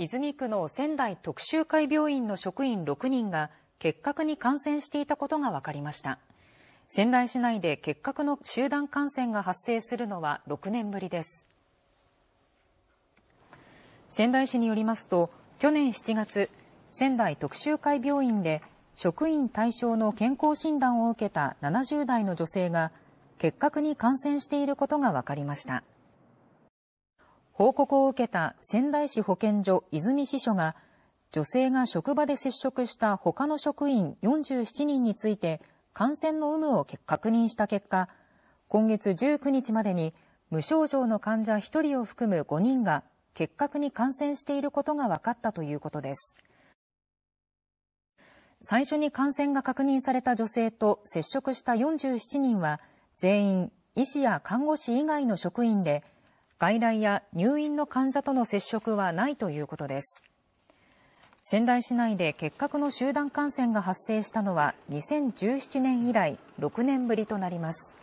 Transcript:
泉区の仙台特集会病院の職員6人が結核に感染していたことが分かりました仙台市内で結核の集団感染が発生するのは6年ぶりです仙台市によりますと去年7月仙台特集会病院で職員対象の健康診断を受けた70代の女性が結核に感染していることが分かりました報告を受けた仙台市保健所泉支所が、女性が職場で接触した他の職員47人について、感染の有無を確認した結果、今月19日までに無症状の患者1人を含む5人が結核に感染していることが分かったということです。最初に感染が確認された女性と接触した47人は、全員医師や看護師以外の職員で、外来や入院の患者との接触はないということです仙台市内で結核の集団感染が発生したのは2017年以来6年ぶりとなります